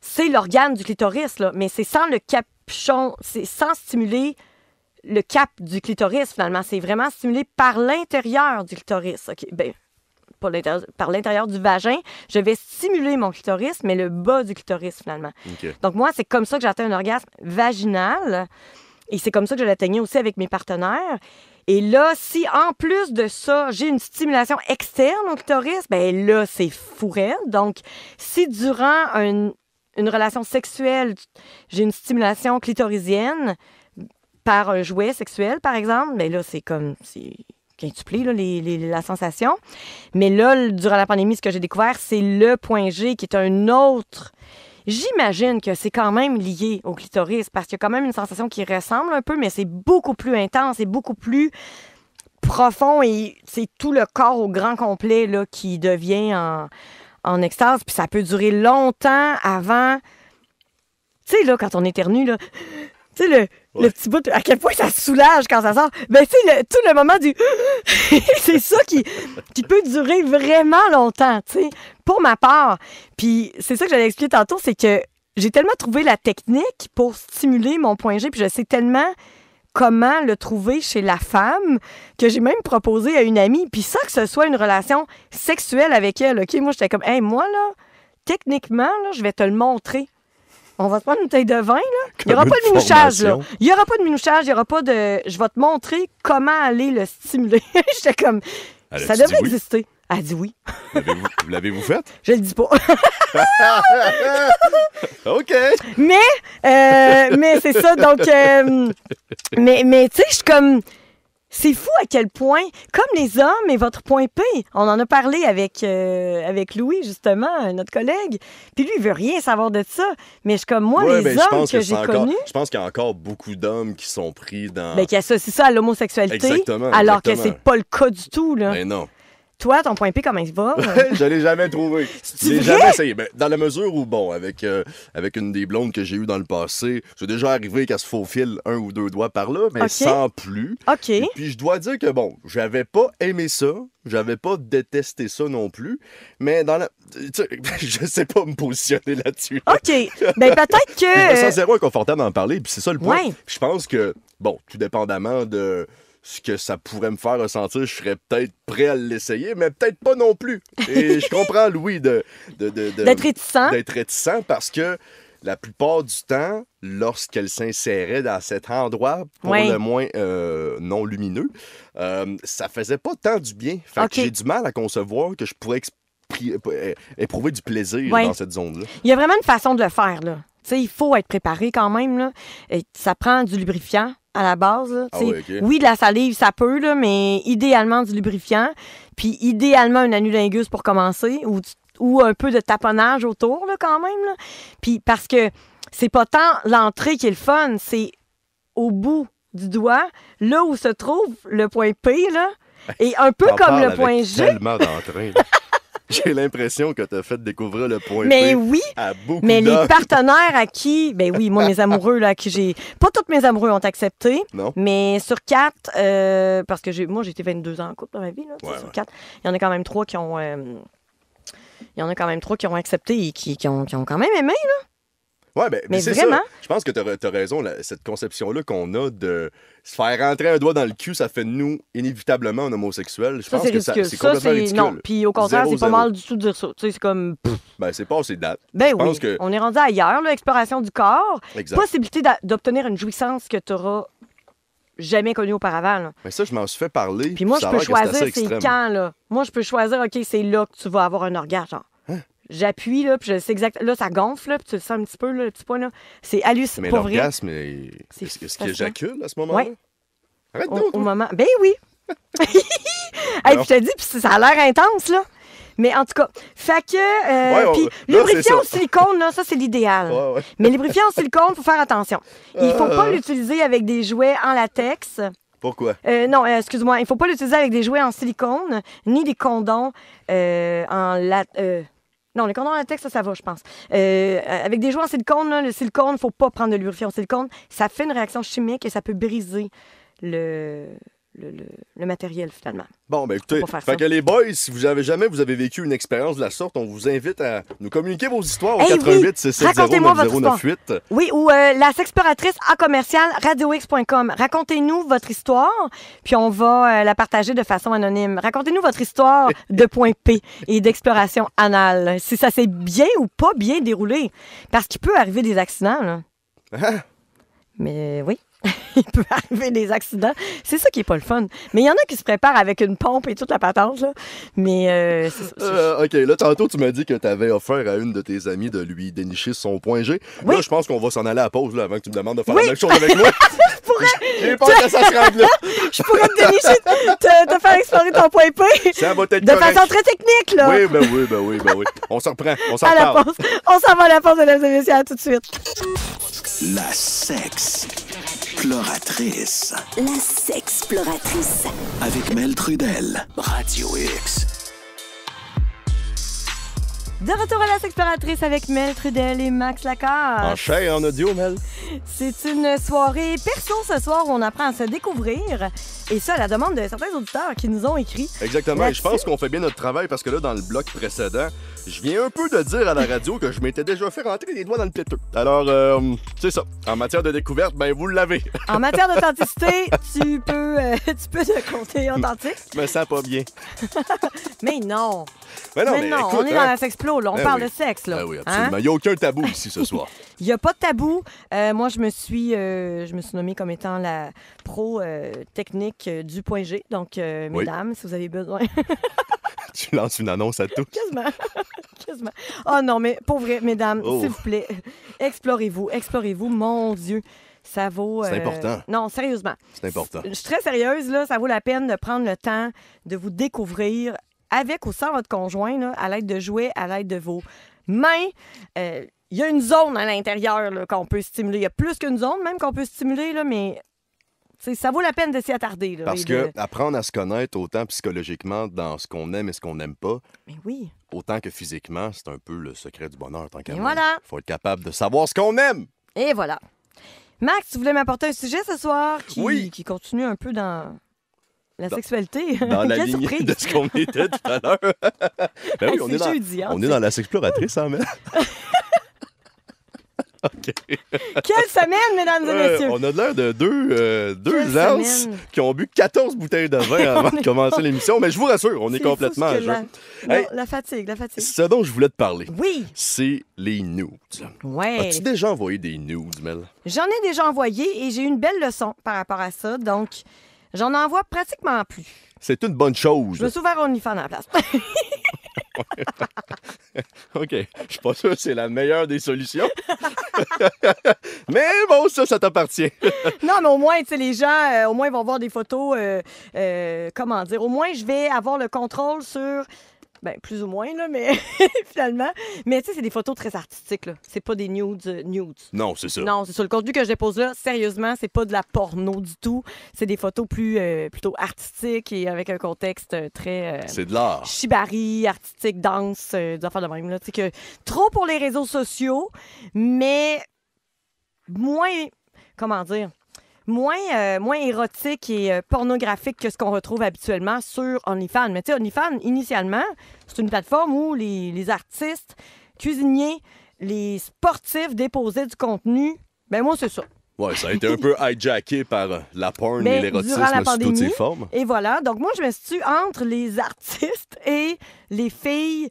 [SPEAKER 1] c'est l'organe du clitoris, là, mais c'est sans le capuchon, c'est sans stimuler le cap du clitoris, finalement. C'est vraiment stimulé par l'intérieur du clitoris. OK, ben, par l'intérieur du vagin, je vais stimuler mon clitoris, mais le bas du clitoris, finalement. Donc, moi, c'est comme ça que j'atteins un orgasme vaginal. Et c'est comme ça que je l'atteignais aussi avec mes partenaires. Et là, si en plus de ça, j'ai une stimulation externe au clitoris, ben là, c'est fourré. Donc, si durant une relation sexuelle, j'ai une stimulation clitorisienne par un jouet sexuel, par exemple, ben là, c'est comme quintuplé là, la sensation. Mais là, durant la pandémie, ce que j'ai découvert, c'est le point G qui est un autre J'imagine que c'est quand même lié au clitoris parce qu'il y a quand même une sensation qui ressemble un peu, mais c'est beaucoup plus intense et beaucoup plus profond et c'est tout le corps au grand complet là, qui devient en, en extase. Puis ça peut durer longtemps avant. Tu sais, là, quand on éternue, là, tu sais, le, petit bout, à quel point ça soulage quand ça sort. Ben, tu sais, tout le moment du. c'est ça qui, qui peut durer vraiment longtemps, tu sais, pour ma part. Puis, c'est ça que j'allais expliquer tantôt, c'est que j'ai tellement trouvé la technique pour stimuler mon point G, puis je sais tellement comment le trouver chez la femme que j'ai même proposé à une amie, puis ça que ce soit une relation sexuelle avec elle. OK, moi, j'étais comme, hey, moi, là, techniquement, là, je vais te le montrer on va te prendre une taille de vin, là. Il n'y aura, pas de minouchage, là. Il n'y aura pas de minouchage, il n'y aura pas de. Je vais te montrer comment aller le stimuler. J'étais comme. ça devrait exister. Elle dit oui.
[SPEAKER 2] L'avez-vous faite? Je le dis pas. OK.
[SPEAKER 1] Mais, euh, mais c'est ça. Donc, euh, mais, mais tu sais, je suis comme. C'est fou à quel point, comme les hommes et votre point P, on en a parlé avec, euh, avec Louis, justement, euh, notre collègue, puis lui, il veut rien savoir de ça. Mais je comme moi, les ben, hommes que, j'ai connus...
[SPEAKER 2] Je pense qu'il y a encore beaucoup d'hommes qui sont pris dans... Mais ben, qui
[SPEAKER 1] associent ça à l'homosexualité, alors que c'est pas le cas du tout. Là. Ben, non. Toi, ton point P, comment il va? je
[SPEAKER 2] l'ai jamais trouvé. Je jamais essayé. Ben, dans la mesure où, bon, avec, euh, avec une des blondes que j'ai eues dans le passé, c'est déjà arrivé qu'elle se faufile un ou deux doigts par là, mais sans plus. OK. puis je dois dire que, bon, j'avais pas aimé ça. J'avais pas détesté ça non plus, mais dans la... je sais pas me positionner là-dessus. OK. Mais ben, peut-être que... je me euh, zéro inconfortable d'en parler, puis c'est ça le point. Je pense que, bon, tout dépendamment de ce que ça pourrait me faire ressentir, je serais peut-être prêt à l'essayer, mais peut-être pas non plus. Et je comprends Louis de, de, d'être
[SPEAKER 1] réticent. D'être
[SPEAKER 2] réticent parce que la plupart du temps, lorsqu'elle s'insérait dans cet endroit, pour le moins euh, non lumineux, ça euh, ça faisait pas tant du bien. Fait que j'ai du mal à concevoir que je pourrais euh, éprouver du plaisir dans cette zone-là.
[SPEAKER 1] Il y a vraiment une façon de le faire, là. il faut être préparé quand même. Et ça prend du lubrifiant, à la base. Ah oui, de la salive, ça peut, mais idéalement du lubrifiant. Puis idéalement un anulingus pour commencer ou, ou un peu de taponnage autour là, quand même. Là. Puis parce que c'est pas tant l'entrée qui est le fun, c'est au bout du doigt, là où se trouve le point P, Et un peu comme le point G. Tellement
[SPEAKER 2] J'ai l'impression que tu as fait découvrir le point mais oui, à beaucoup Mais les
[SPEAKER 1] partenaires à qui, ben oui, moi, mes amoureux, là, qui j'ai. Pas tous mes amoureux ont accepté, mais sur quatre, euh, parce que moi, j'ai été 22 ans en couple dans ma vie, là, sur quatre, il y en a quand même trois qui ont. Euh, il y en a quand même trois qui ont accepté et qui, ont, qui ont, quand même aimé. Là.
[SPEAKER 2] Ouais, ben, mais vraiment? Je pense que tu as, raison, cette conception-là qu'on a de se faire rentrer un doigt dans le cul, ça fait de nous inévitablement un homosexuel. Je pense que c'est complètement ça, ridicule. Non, puis au contraire, c'est pas mal du tout de dire ça. Tu sais, c'est comme. Ben, c'est pas, aussi date. Ben oui. On
[SPEAKER 1] est rendu ailleurs, l'exploration du corps. Exact. Possibilité d'obtenir une jouissance que tu auras jamais connue auparavant. Mais
[SPEAKER 2] ben, ça, je m'en suis fait parler. Puis moi, je peux choisir c'est quand,
[SPEAKER 1] là. Moi, je peux choisir, OK, c'est là que tu vas avoir un orgasme, genre. J'appuie, là, puis je sais exact. Là, ça gonfle, là, puis tu le sens un petit peu, là, le petit point, là. C'est hallucinant. Mais vrai. l'orgasme,
[SPEAKER 2] est-ce est-ce à ce moment-là? Ouais.
[SPEAKER 1] Arrête au, au moment. Ben oui! hey, puis je te dis, puis ça a l'air intense, là. Mais en tout cas, fait que. Euh, puis lubrifiant au silicone, là, ça, c'est l'idéal. Mais lubrifiant au silicone, il faut faire attention. Il faut pas euh. l'utiliser avec des jouets en latex. Pourquoi? Euh, non, excuse-moi, il faut pas l'utiliser avec des jouets en silicone, ni des condoms en latex. Non, le condom latex, ça, ça va, je pense. Euh, euh, avec des jouets en silicone, là, le silicone, faut pas prendre de lubrifiant en silicone. Ça fait une réaction chimique et ça peut briser le, le, matériel finalement.
[SPEAKER 2] Bon, ben écoutez, fait que les boys, si vous avez jamais vous avez vécu une expérience de la sorte, on vous invite à nous communiquer vos histoires au 88 votre oui.
[SPEAKER 1] oui, ou euh, la sexploratrice à commercial radiox.com. Racontez-nous votre histoire, puis on va euh, la partager de façon anonyme. Racontez-nous votre histoire de point P et d'exploration anale. Si ça s'est bien ou pas bien déroulé, parce qu'il peut arriver des accidents. Là. Hein? Mais oui. il peut arriver des accidents. C'est ça qui est pas le fun. Mais il y en a qui se préparent avec une pompe et toute la patente, là. Mais euh,
[SPEAKER 2] euh, OK, là, tantôt, tu m'as dit que tu avais offert à une de tes amies de lui dénicher son point G. Là, je pense qu'on va s'en aller à pause, là, avant que tu me demandes de faire la même chose avec moi. je
[SPEAKER 1] pourrais... que ça je pourrais te dénicher, te, faire explorer ton point P. Ça va De façon très technique, là. Oui, ben
[SPEAKER 2] oui, ben oui, ben oui. On s'en reprend, on s'en à La pause.
[SPEAKER 1] On s'en va à la pause, mesdames et messieurs, à tout de suite. La sexe exploratrice. La sexploratrice. Avec Mel Trudel, Radio X. De retour à la sexploratrice avec Mel Trudel et Max Lacasse.
[SPEAKER 2] En en audio, Mel.
[SPEAKER 1] C'est une soirée perso ce soir où on apprend à se découvrir. Et ça, à la demande de certains auditeurs qui nous ont écrit.
[SPEAKER 2] Exactement. Et je pense qu'on fait bien notre travail parce que là, dans le bloc précédent, je viens un peu de dire à la radio que je m'étais déjà fait rentrer les doigts dans le péteux. Alors, euh, c'est ça. En matière de découverte, ben vous l'avez. en matière d'authenticité,
[SPEAKER 1] tu peux, euh, tu peux te compter authentique.
[SPEAKER 2] Je me sens pas bien.
[SPEAKER 1] mais non.
[SPEAKER 2] Mais non, mais, on est dans hein. la
[SPEAKER 1] sexplo, là. On ben parle de sexe, là. Ben oui, hein? absolument. Il n'y
[SPEAKER 2] a aucun tabou ici ce soir.
[SPEAKER 1] Il n'y a pas de tabou. Euh, moi, je me suis, euh, je me suis nommée comme étant la pro euh, technique du point G. Donc, mesdames, si vous avez besoin.
[SPEAKER 2] tu lances une annonce à tout.
[SPEAKER 1] Quasiment. Quasiment. Oh non, mais pour vrai, mesdames, oh. s'il vous plaît, explorez-vous, explorez-vous. Mon Dieu ça vaut. C'est important. Non, sérieusement. C'est important. Je suis très sérieuse, là. Ça vaut la peine de prendre le temps de vous découvrir avec ou sans votre conjoint, à l'aide de jouets, à l'aide de vos mains il y a une zone à l'intérieur qu'on peut stimuler. Il y a plus qu'une zone même qu'on peut stimuler, là, mais ça vaut la peine de s'y attarder. Parce que
[SPEAKER 2] apprendre à se connaître autant psychologiquement dans ce qu'on aime et ce qu'on n'aime pas. oui. Autant que physiquement, c'est un peu le secret du bonheur tant voilà. Il faut être capable de savoir ce qu'on
[SPEAKER 1] aime. Et voilà. Max, tu voulais m'apporter un sujet ce soir qui, continue un peu dans, la sexualité. Dans la lignée de ce qu'on était tout
[SPEAKER 2] à l'heure. Ben oui, hein, on, est, dans, la sexploratrice, hein, mais...
[SPEAKER 1] Quelle semaine, mesdames et messieurs! on
[SPEAKER 2] a de l'air de deux, euh, qui ont bu 14 bouteilles de vin avant de commencer l'émission, mais je vous rassure, on est, complètement à jour. La...
[SPEAKER 1] la fatigue, la fatigue. Ce
[SPEAKER 2] dont je voulais te parler, oui. c'est les nudes.
[SPEAKER 1] Ouais. As-tu déjà
[SPEAKER 2] envoyé des nudes, Mel?
[SPEAKER 1] J'en ai déjà envoyé et j'ai eu une belle leçon par rapport à ça, donc j'en envoie pratiquement plus.
[SPEAKER 2] C'est une bonne chose. Je me suis
[SPEAKER 1] y fait à la place.
[SPEAKER 2] OK. Je suis pas sûr que c'est la meilleure des solutions. mais bon, ça, ça t'appartient.
[SPEAKER 1] non, mais au moins, tu sais, les gens, euh, au moins, vont voir des photos. Euh, euh, comment dire? Au moins, je vais avoir le contrôle sur ben, plus ou moins, là, mais finalement. Mais tu sais, c'est des photos très artistiques, là. C'est pas des nudes, euh, nudes. Non, c'est ça. Non, c'est ça. Le contenu que je dépose là, sérieusement, c'est pas de la porno du tout. C'est des photos plus, euh, plutôt artistiques et avec un contexte euh, très. c'est de l'art. Shibari, artistique, danse, des affaires de même, là. que trop pour les réseaux sociaux, mais moins. Comment dire? moins, euh, moins érotique et euh, pornographique que ce qu'on retrouve habituellement sur OnlyFans. Mais tu sais, OnlyFans, initialement, c'est une plateforme où les, les artistes, cuisiniers, les sportifs déposaient du contenu. Ben moi, c'est ça.
[SPEAKER 2] ouais ça a été un peu hijacké par euh, la porn et ben, l'érotisme sous toutes ses formes. Et
[SPEAKER 1] voilà. Donc, moi, je me situe entre les artistes et les filles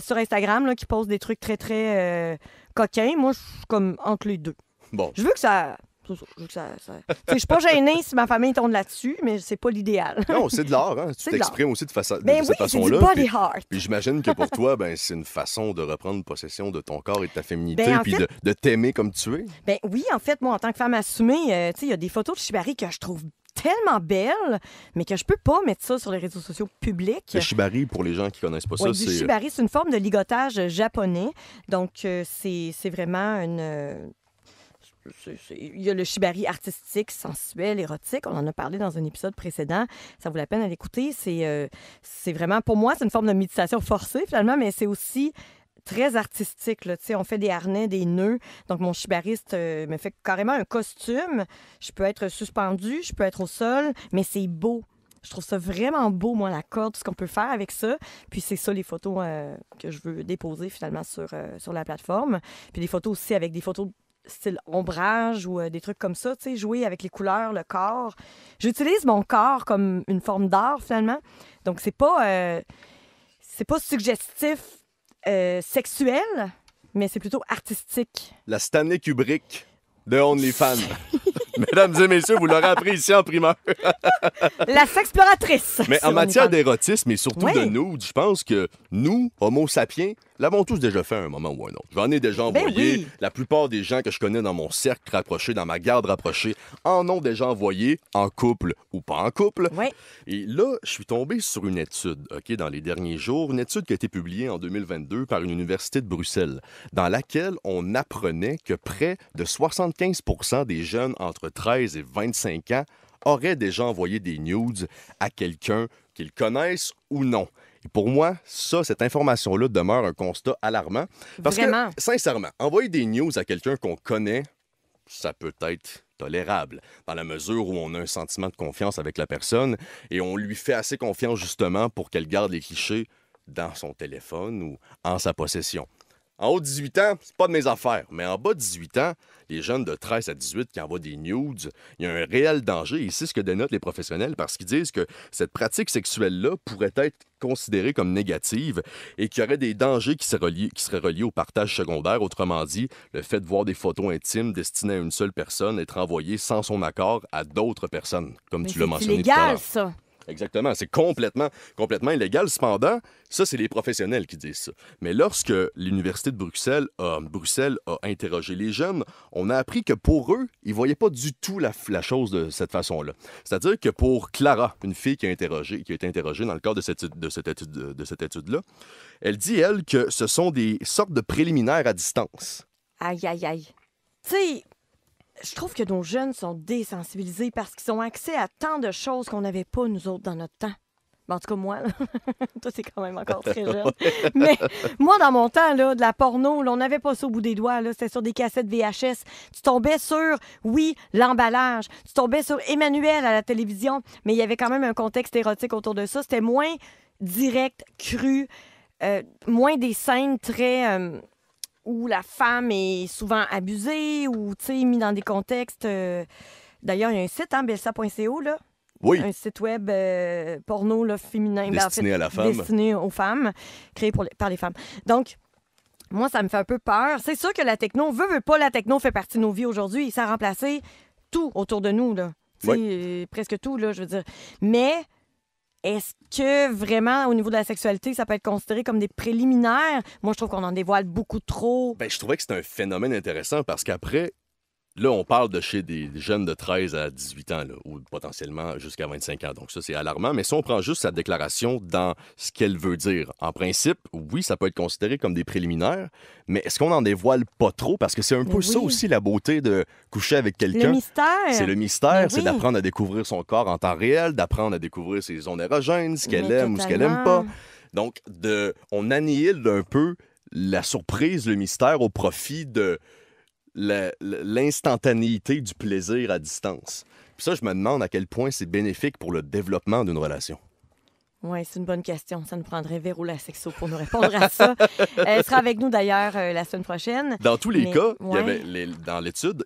[SPEAKER 1] sur Instagram là, qui posent des trucs très, très coquins. Moi, je suis comme entre les deux. Bon. Je veux que ça Je suis pas gênée si ma famille tombe là-dessus, mais c'est pas l'idéal. non, c'est
[SPEAKER 2] de l'art. Hein. Tu t'exprimes aussi de, façon ben oui, cette façon-là. body puis, heart. j'imagine que pour toi, ben, c'est une façon de reprendre possession de ton corps et de ta féminité, ben, puis de, t'aimer comme tu es.
[SPEAKER 1] Ben oui, en fait, moi, en tant que femme assumée, euh, il y a des photos de Shibari que je trouve tellement belles, mais que je peux pas mettre ça sur les réseaux sociaux publics. Le ben,
[SPEAKER 2] shibari, pour les gens qui connaissent pas ça, c'est... Euh, shibari,
[SPEAKER 1] c'est une forme de ligotage japonais. Donc, euh, c'est vraiment une, il y a le chibari artistique, sensuel, érotique. On en a parlé dans un épisode précédent. Ça vaut la peine à l'écouter. C'est euh, c'est vraiment, pour moi, c'est une forme de méditation forcée finalement, mais c'est aussi très artistique. Là. On fait des harnais, des nœuds. Donc, mon chibariste euh, me fait carrément un costume. Je peux être suspendue, je peux être au sol, mais c'est beau. Je trouve ça vraiment beau, moi, la corde, ce qu'on peut faire avec ça. Puis c'est ça les photos euh, que je veux déposer finalement sur, sur la plateforme. Puis des photos aussi avec des photos style ombrage ou euh, des trucs comme ça, tu sais, jouer avec les couleurs, le corps. J'utilise mon corps comme une forme d'art finalement. Donc c'est pas euh, c'est pas suggestif euh, sexuel, mais c'est plutôt artistique.
[SPEAKER 2] La Stanley Kubrick de OnlyFans. Mesdames et messieurs, vous l'aurez appris ici en primeur.
[SPEAKER 1] la sexploratrice. Mais en matière
[SPEAKER 2] d'érotisme et surtout de nude, je pense que nous, Homo sapiens, l'avons tous déjà fait à un moment ou un autre. J'en ai déjà ben envoyé. La plupart des gens que je connais dans mon cercle rapproché, dans ma garde rapprochée, en ont déjà envoyé en couple ou pas en couple. Et là, je suis tombé sur une étude, OK, dans les derniers jours, une étude qui a été publiée en 2022 par une université de Bruxelles, dans laquelle on apprenait que près de 75 des jeunes entre 13 et 25 ans auraient déjà envoyé des nudes à quelqu'un qu'ils connaissent ou non pour moi, ça, cette information-là demeure un constat alarmant. Parce que, sincèrement, envoyer des news à quelqu'un qu'on connaît, ça peut être tolérable, dans la mesure où on a un sentiment de confiance avec la personne et on lui fait assez confiance justement pour qu'elle garde les clichés dans son téléphone ou en sa possession. En haut de 18 ans, c'est pas de mes affaires. Mais en bas de 18 ans, les jeunes de 13 à 18 qui envoient des nudes, il y a un réel danger. Ici, ce que dénotent les professionnels parce qu'ils disent que cette pratique sexuelle-là pourrait être considérée comme négative et qu'il y aurait des dangers qui seraient, reliés, au partage secondaire. Autrement dit, le fait de voir des photos intimes destinées à une seule personne être envoyées sans son accord à d'autres personnes, comme tu l'as mentionné tout à Exactement. C'est complètement, complètement illégal. Cependant, ça, c'est les professionnels qui disent ça. Mais lorsque l'Université de Bruxelles a, Bruxelles a interrogé les jeunes, on a appris que pour eux, ils ne voyaient pas du tout la, chose de cette façon-là. C'est-à-dire que pour Clara, une fille qui a, interrogé, qui a été interrogée dans le cadre de cette, de cette étude-là, de cette étude elle dit, elle, que ce sont des sortes de préliminaires à distance.
[SPEAKER 1] Aïe, aïe, aïe. Tu sais, je trouve que nos jeunes sont désensibilisés parce qu'ils ont accès à tant de choses qu'on n'avait pas, nous autres, dans notre temps. Ben, en tout cas, moi, toi, c'est quand même encore très jeune. Mais moi, dans mon temps, là, de la porno, on n'avait pas ça au bout des doigts. C'était sur des cassettes VHS. Tu tombais sur, oui, l'emballage. Tu tombais sur Emmanuel à la télévision, mais il y avait quand même un contexte érotique autour de ça. C'était moins direct, cru, euh, moins des scènes très... Euh, où la femme est souvent abusée ou mise dans des contextes. Euh, d'ailleurs, il y a un site, hein, belsa.co, là. Oui. Un site web euh, porno là, féminin. Ben, destiné à la femme. Destiné aux femmes, créé pour par les femmes. Donc, moi, ça me fait un peu peur. C'est sûr que la techno, veut, veut pas, la techno fait partie de nos vies aujourd'hui. Ça a remplacé tout autour de nous, là. Tu euh, presque tout, là, je veux dire. Mais est-ce que vraiment, au niveau de la sexualité, ça peut être considéré comme des préliminaires? Moi, je trouve qu'on en dévoile beaucoup trop.
[SPEAKER 2] Ben, je trouvais que c'était un phénomène intéressant parce qu'après, Là, on parle de chez des jeunes de 13 à 18 ans, ou potentiellement jusqu'à 25 ans. Donc, ça, c'est alarmant. Mais si on prend juste sa déclaration dans ce qu'elle veut dire, en principe, oui, ça peut être considéré comme des préliminaires, mais est-ce qu'on en dévoile pas trop? Parce que c'est un peu ça aussi la beauté de coucher avec quelqu'un. Le mystère. C'est le mystère, c'est d'apprendre à découvrir son corps en temps réel, d'apprendre à découvrir ses zones érogènes, ce qu'elle aime ou ce qu'elle aime pas. Donc, on annihile un peu la surprise, le mystère au profit de l'instantanéité du plaisir à distance. Puis ça, je me demande à quel point c'est bénéfique pour le développement d'une relation.
[SPEAKER 1] Oui, c'est une bonne question. Ça nous prendrait verrou la sexo pour nous répondre à ça. Elle sera avec nous d'ailleurs euh, la semaine prochaine. Dans tous les cas,
[SPEAKER 2] dans l'étude,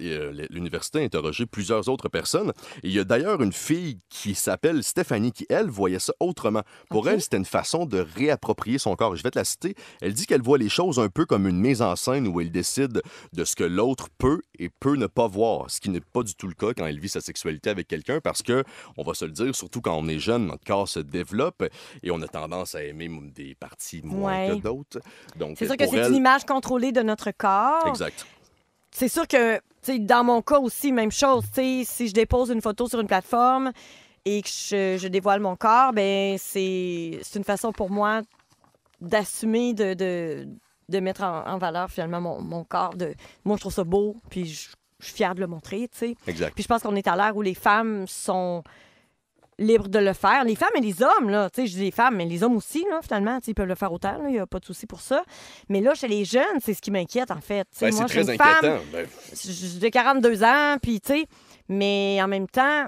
[SPEAKER 2] l'université a interrogé plusieurs autres personnes. il y a d'ailleurs une fille qui s'appelle Stéphanie qui, elle, voyait ça autrement. Pour elle, c'était une façon de réapproprier son corps. Je vais te la citer. Elle dit qu'elle voit les choses un peu comme une mise en scène où elle décide de ce que l'autre peut et peut ne pas voir, ce qui n'est pas du tout le cas quand elle vit sa sexualité avec quelqu'un parce que, on va se le dire, surtout quand on est jeune, notre corps se développe et on a tendance à aimer des parties moins que d'autres. Donc, c'est sûr que c'est une image
[SPEAKER 1] contrôlée de notre corps. Exact. C'est sûr que, dans mon cas aussi, même chose. si je dépose une photo sur une plateforme et que je, dévoile mon corps, ben c'est une façon pour moi d'assumer, de, de, de, mettre en, valeur finalement mon, mon, corps. De... Moi, je trouve ça beau, puis je, suis fière de le montrer, Exact. Puis je pense qu'on est à l'ère où les femmes sont Libre de le faire. Les femmes et les hommes, là, tu sais, je dis les femmes, mais les hommes aussi, là, finalement, ils peuvent le faire autant, il n'y a pas de souci pour ça. Mais là, chez les jeunes, c'est ce qui m'inquiète, en fait. Ben, moi, c'est très inquiétant. Ben, j'ai 42 ans, puis, tu sais, mais en même temps,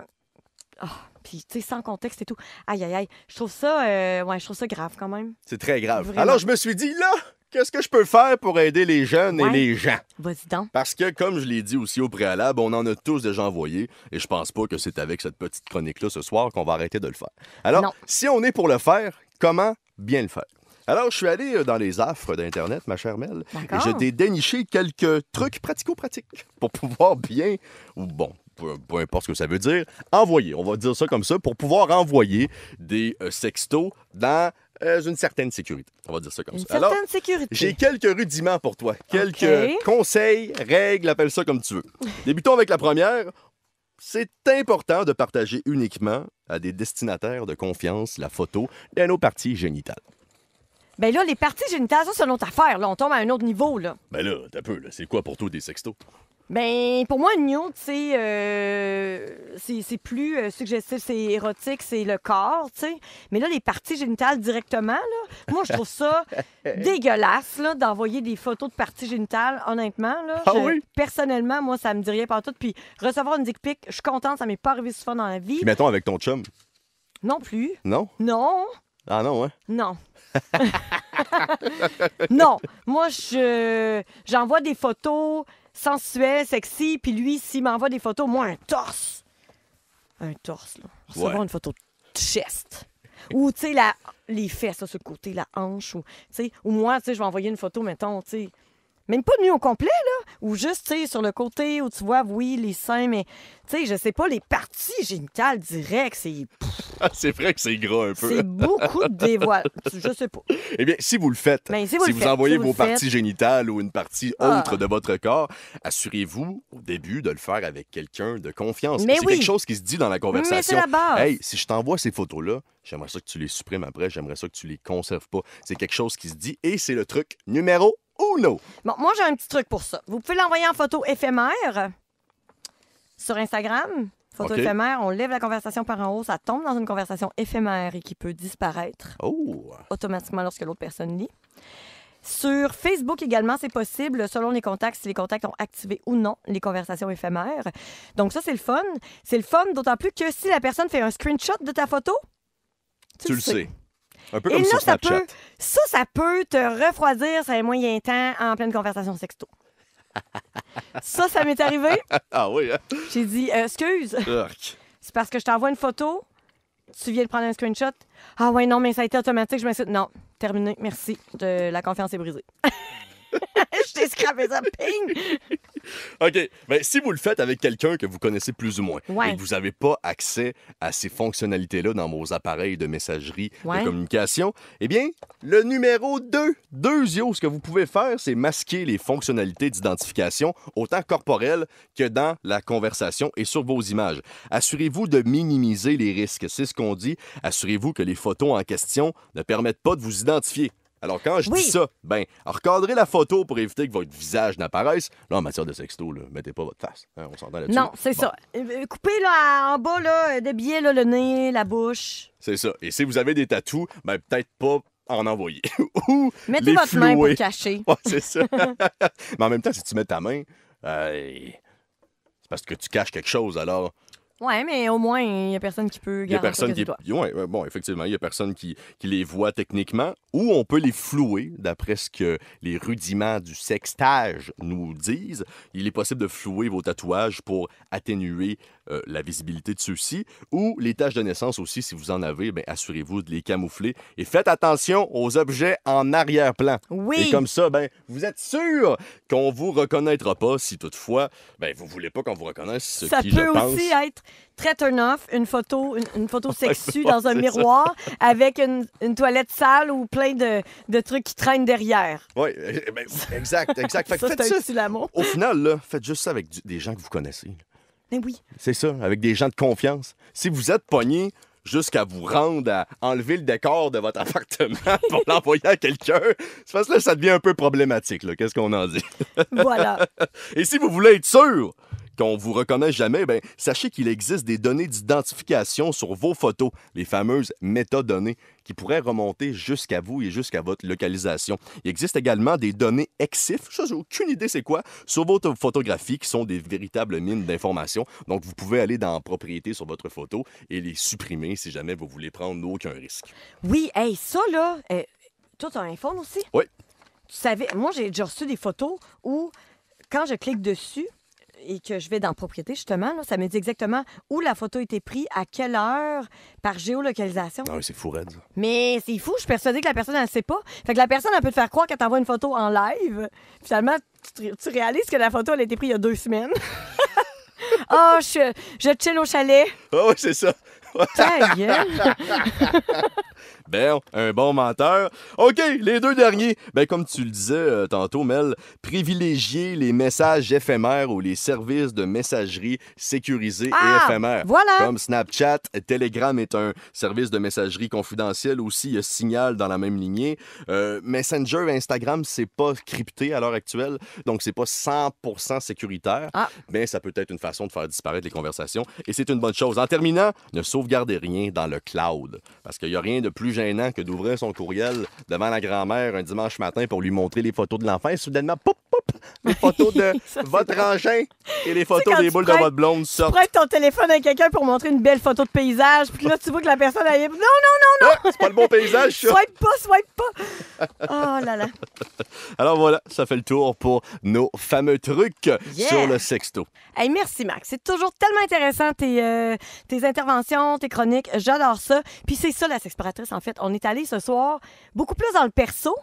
[SPEAKER 1] ah, puis, tu sais, sans contexte et tout. Aïe, aïe, aïe. Je trouve ça, euh, ouais, je trouve ça grave quand même.
[SPEAKER 2] C'est très grave. Alors, je me suis dit, là, Qu'est-ce que je peux faire pour aider les jeunes et les gens? Vas-y donc. Parce que, comme je l'ai dit aussi au préalable, on en a tous déjà envoyé et je pense pas que c'est avec cette petite chronique-là ce soir qu'on va arrêter de le faire. Alors, si on est pour le faire, comment bien le faire? Alors, je suis allé euh, dans les affres d'Internet, ma chère Mel, et j'ai déniché quelques trucs pratico-pratiques pour pouvoir bien, ou bon, peu, importe ce que ça veut dire, envoyer, on va dire ça comme ça, pour pouvoir envoyer des euh, sextos dans euh, j'ai une certaine sécurité. On va dire ça comme une Certaine sécurité. J'ai quelques rudiments pour toi, quelques conseils, règles, appelle ça comme tu veux. Débutons avec la première. C'est important de partager uniquement à des destinataires de confiance la photo de nos parties génitales.
[SPEAKER 1] Ben là, les parties génitales, ça, c'est autre affaire. Là. On tombe à un autre niveau, là.
[SPEAKER 2] Ben là, t'as peu, C'est quoi pour toi des sextos?
[SPEAKER 1] Ben, pour moi, nude, euh, c'est c'est plus euh, suggestif, c'est érotique, c'est le corps, tu sais. Mais là, les parties génitales directement, moi, je trouve ça dégueulasse, là, d'envoyer des photos de parties génitales, honnêtement, là. Ah personnellement, moi, ça me dit rien tout. Puis recevoir une dick pic, je suis contente, ça m'est pas arrivé souvent dans la vie. Puis mettons avec ton chum. Non plus. Non? Non. Ah non, hein? Non. non, moi, je, j'envoie des photos sensuelles, sexy, puis lui, s'il m'envoie des photos, moi, un torse. Un torse, là. c'est ouais. une photo de chest. Ou, tu sais, les fesses, là, sur côté, la hanche. Ou, ou moi, tu sais, je vais envoyer une photo, mettons, tu sais, même pas nuit au complet, là. Ou juste, tu sais, sur le côté où tu vois, oui, les seins, mais, tu sais, je sais pas, les parties génitales directes, c'est.
[SPEAKER 2] Ah, c'est vrai que c'est gras un peu. C'est beaucoup de dévoile. je sais pas. Eh bien, si vous le faites, ben, si vous, envoyez vos parties génitales ou une partie ah. autre de votre corps, assurez-vous, au début, de le faire avec quelqu'un de confiance. Mais c'est quelque chose qui se dit dans la conversation. Mais la base. Hey, si je t'envoie ces photos-là, j'aimerais ça que tu les supprimes après, j'aimerais ça que tu les conserves pas. C'est quelque chose qui se dit et c'est le truc numéro ou
[SPEAKER 1] Bon, moi, j'ai un petit truc pour ça. Vous pouvez l'envoyer en photo éphémère sur Instagram. Photo éphémère, on lève la conversation par en haut, ça tombe dans une conversation éphémère et qui peut disparaître oh! automatiquement lorsque l'autre personne lit. Sur Facebook également, c'est possible selon les contacts, si les contacts ont activé ou non les conversations éphémères. Donc ça, c'est le fun. C'est le fun d'autant plus que si la personne fait un screenshot de ta photo, tu, le sais ça peut, ça, ça peut te refroidir ça est moyen temps en pleine conversation sexto. ça, ça m'est arrivé. Ah oui, hein? J'ai dit, euh, excuse, c'est parce que je t'envoie une photo, tu viens de prendre un screenshot. Ah ouais, non, mais ça a été automatique, je dit, Non, terminé, merci, de, la confiance est brisée. je t'ai scrapé ça, ping! OK.
[SPEAKER 2] Ben, si vous le faites avec quelqu'un que vous connaissez plus ou moins et que vous n'avez pas accès à ces fonctionnalités-là dans vos appareils de messagerie, et de communication, eh bien, le numéro 2, deux yeux, ce que vous pouvez faire, c'est masquer les fonctionnalités d'identification, autant corporelles que dans la conversation et sur vos images. Assurez-vous de minimiser les risques. C'est ce qu'on dit. Assurez-vous que les photos en question ne permettent pas de vous identifier. Alors, quand je dis ça, ben, recadrez la photo pour éviter que votre visage n'apparaisse. Là, en matière de sexto, là, mettez pas votre face. Hein, on s'entend là-dessus. Non,
[SPEAKER 1] c'est ça. Euh, euh, coupez là, en bas, là, euh, billets, là, le nez, la bouche.
[SPEAKER 2] C'est ça. Et si vous avez des tatous, ben, peut-être pas en envoyer.
[SPEAKER 1] Mettez votre main pour cacher. c'est ça.
[SPEAKER 2] Mais en même temps, si tu mets ta main, c'est parce que tu caches quelque chose, alors
[SPEAKER 1] oui, mais au moins, il n'y a personne qui peut garder personne qui... Toi.
[SPEAKER 2] bon, effectivement, il n'y a personne qui, les voit techniquement, ou on peut les flouer, d'après ce que les rudiments du sextage nous disent. Il est possible de flouer vos tatouages pour atténuer euh, la visibilité de ceux-ci, ou les taches de naissance aussi, si vous en avez, ben, assurez-vous de les camoufler. Et faites attention aux objets en arrière-plan. Oui. Et comme ça, ben, vous êtes sûr qu'on vous reconnaîtra pas si toutefois, ben, vous voulez pas qu'on vous reconnaisse ce ça peut aussi
[SPEAKER 1] être Très turn-off, une photo, une, photo sexue dans un miroir avec une, toilette sale ou plein de, trucs qui traînent derrière.
[SPEAKER 2] Oui, eh, ben, exact, exact. faites ça, Au final, faites juste ça avec des gens que vous connaissez. Mais ben oui. C'est ça, avec des gens de confiance. Si vous êtes pogné, jusqu'à vous rendre à enlever le décor de votre appartement pour l'envoyer à quelqu'un. Parce que ça devient un peu problématique. Qu'est-ce qu'on en dit? Voilà. Et si vous voulez être sûr qu'on vous reconnaît jamais, ben, sachez qu'il existe des données d'identification sur vos photos, les fameuses métadonnées, qui pourraient remonter jusqu'à vous et jusqu'à votre localisation. Il existe également des données EXIF, je n'ai aucune idée c'est quoi, sur votre photographie, qui sont des véritables mines d'informations. Donc vous pouvez aller dans propriété sur votre photo et les supprimer si jamais vous voulez prendre aucun risque.
[SPEAKER 1] Oui, hey, ça là, tout euh, toi as un iPhone aussi? Oui. Tu savais, moi j'ai déjà reçu des photos où quand je clique dessus, et que je vais dans propriété, justement, ça me dit exactement où la photo a été prise, à quelle heure, par géolocalisation. Ah c'est fou, Red. Mais c'est fou, je suis persuadée que la personne, elle ne sait pas. Fait que la personne, elle peut te faire croire qu'elle t'envoie une photo en live. Finalement, tu, réalises que la photo, a été prise il y a deux semaines. oh, je, je chill au chalet.
[SPEAKER 2] Ah oui, c'est ça. Ta gueule. Ben, un bon menteur. OK, les deux derniers. Ben, comme tu le disais euh, tantôt, Mel, privilégier les messages éphémères ou les services de messagerie sécurisés et ah, éphémères. Voilà. Comme Snapchat, Telegram est un service de messagerie confidentiel aussi. Il y a Signal dans la même lignée. Euh, Messenger, Instagram, c'est pas crypté à l'heure actuelle. Donc, c'est pas 100% sécuritaire. Mais ah. ben, ça peut être une façon de faire disparaître les conversations. Et c'est une bonne chose. En terminant, ne sauvegardez rien dans le cloud. Parce qu'il n'y a rien de plus gênant que d'ouvrir son courriel devant la grand-mère un dimanche matin pour lui montrer les photos de l'enfant. soudainement, pop, pop, les photos de votre engin et les photos des boules de votre blonde sortent.
[SPEAKER 1] Tu ton téléphone à quelqu'un pour montrer une belle photo de paysage, puis là, tu vois que la personne, a... Non, non, non, non! Ah, c'est pas le bon paysage, ça. Swipe pas, swipe pas! Oh là là!
[SPEAKER 2] Alors voilà, ça fait le tour pour nos fameux trucs sur le sexto.
[SPEAKER 1] Hey, merci, Max. C'est toujours tellement intéressant, tes, euh, tes interventions, tes chroniques. J'adore ça. Puis c'est ça, la sexploratrice, en fait. On est allé ce soir beaucoup plus dans le perso.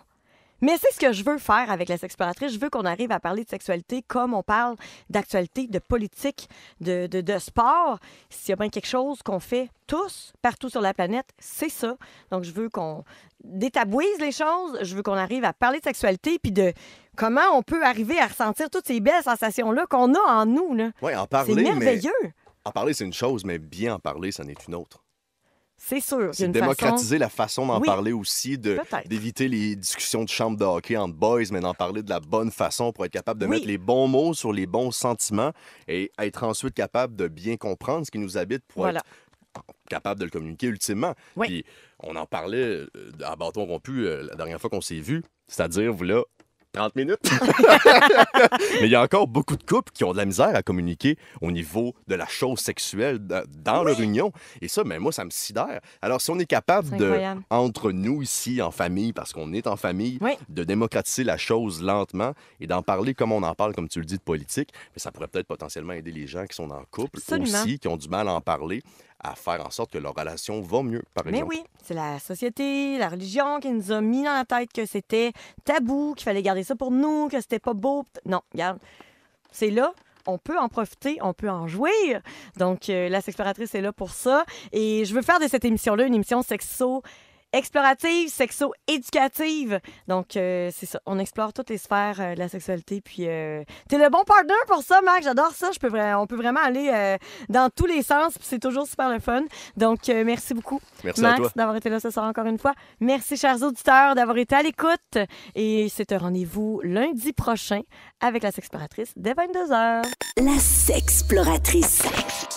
[SPEAKER 1] Mais c'est ce que je veux faire avec les exploratrices. Je veux qu'on arrive à parler de sexualité comme on parle d'actualité, de politique, de, de, sport. S'il y a bien quelque chose qu'on fait tous, partout sur la planète, c'est ça. Donc, je veux qu'on détabouise les choses. Je veux qu'on arrive à parler de sexualité puis de comment on peut arriver à ressentir toutes ces belles sensations-là qu'on a en nous. Oui,
[SPEAKER 2] en parler. C'est merveilleux. En parler, c'est une chose, mais bien en parler, ça n'est une autre.
[SPEAKER 1] C'est sûr. C'est démocratiser la
[SPEAKER 2] façon d'en parler aussi, d'éviter les discussions de chambre de hockey entre boys, mais d'en parler de la bonne façon pour être capable de mettre les bons mots sur les bons sentiments et être ensuite capable de bien comprendre ce qui nous habite pour être capable de le communiquer ultimement. Puis on en parlait euh, à bâton rompu euh, la dernière fois qu'on s'est vu, c'est-à-dire, vous là 30 minutes. Mais il y a encore beaucoup de couples qui ont de la misère à communiquer au niveau de la chose sexuelle dans leur union. Et ça, mais ben, moi, ça me sidère. Alors, si on est capable, de, entre nous ici, en famille, parce qu'on est en famille, de démocratiser la chose lentement et d'en parler comme on en parle, comme tu le dis, de politique, mais ben, ça pourrait peut-être potentiellement aider les gens qui sont en couple aussi, qui ont du mal à en parler, à faire en sorte que leur relation va mieux, par exemple. Mais oui,
[SPEAKER 1] c'est la société, la religion qui nous a mis dans la tête que c'était tabou, qu'il fallait garder ça pour nous, que c'était pas beau. Non, regarde, c'est là on peut en profiter, on peut en jouer. Donc, euh, la sexploratrice est là pour ça. Et je veux faire de cette émission-là une émission sexo explorative, sexo-éducative. Donc, euh, c'est ça. On explore toutes les sphères euh, de la sexualité. Puis, euh, t'es le bon partner pour ça, Max. J'adore ça. Je peux, on peut vraiment aller dans tous les sens. c'est toujours super le fun. Donc, merci beaucoup, Max, d'avoir été là ce soir encore une fois. Merci, chers auditeurs, d'avoir été à l'écoute. Et c'est un rendez-vous lundi prochain avec la sexploratrice des 22h. La sexploratrice.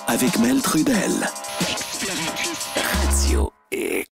[SPEAKER 2] Avec Mel Trudel. Radio X.